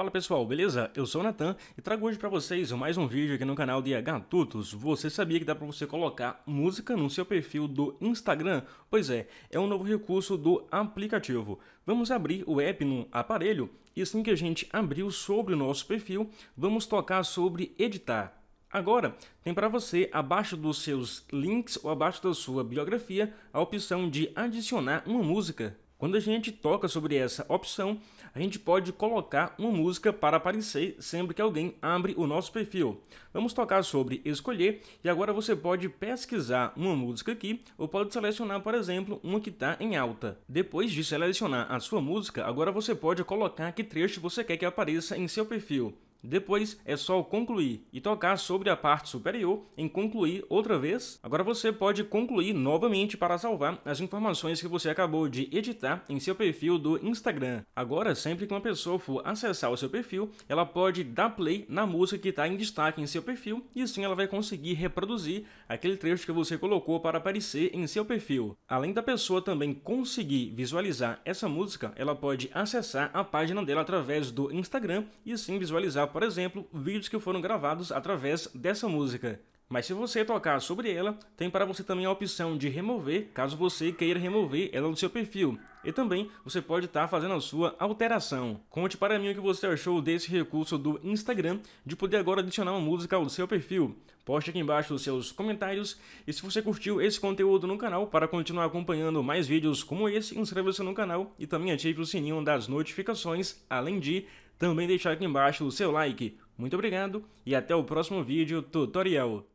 Fala pessoal, beleza? Eu sou o Natan e trago hoje para vocês mais um vídeo aqui no canal de Gatutos. Você sabia que dá para você colocar música no seu perfil do Instagram? Pois é, é um novo recurso do aplicativo. Vamos abrir o app no aparelho e assim que a gente abriu sobre o nosso perfil, vamos tocar sobre editar. Agora, tem para você, abaixo dos seus links ou abaixo da sua biografia, a opção de adicionar uma música. Quando a gente toca sobre essa opção, a gente pode colocar uma música para aparecer sempre que alguém abre o nosso perfil. Vamos tocar sobre escolher e agora você pode pesquisar uma música aqui ou pode selecionar, por exemplo, uma que está em alta. Depois de selecionar a sua música, agora você pode colocar que trecho você quer que apareça em seu perfil. Depois é só concluir e tocar sobre a parte superior em concluir outra vez. Agora você pode concluir novamente para salvar as informações que você acabou de editar em seu perfil do Instagram. Agora, sempre que uma pessoa for acessar o seu perfil, ela pode dar play na música que está em destaque em seu perfil e assim ela vai conseguir reproduzir aquele trecho que você colocou para aparecer em seu perfil. Além da pessoa também conseguir visualizar essa música, ela pode acessar a página dela através do Instagram e assim visualizar por exemplo, vídeos que foram gravados através dessa música. Mas se você tocar sobre ela, tem para você também a opção de remover, caso você queira remover ela do seu perfil. E também você pode estar tá fazendo a sua alteração. Conte para mim o que você achou desse recurso do Instagram de poder agora adicionar uma música ao seu perfil. Poste aqui embaixo os seus comentários e se você curtiu esse conteúdo no canal para continuar acompanhando mais vídeos como esse, inscreva-se no canal e também ative o sininho das notificações, além de também deixar aqui embaixo o seu like. Muito obrigado e até o próximo vídeo tutorial.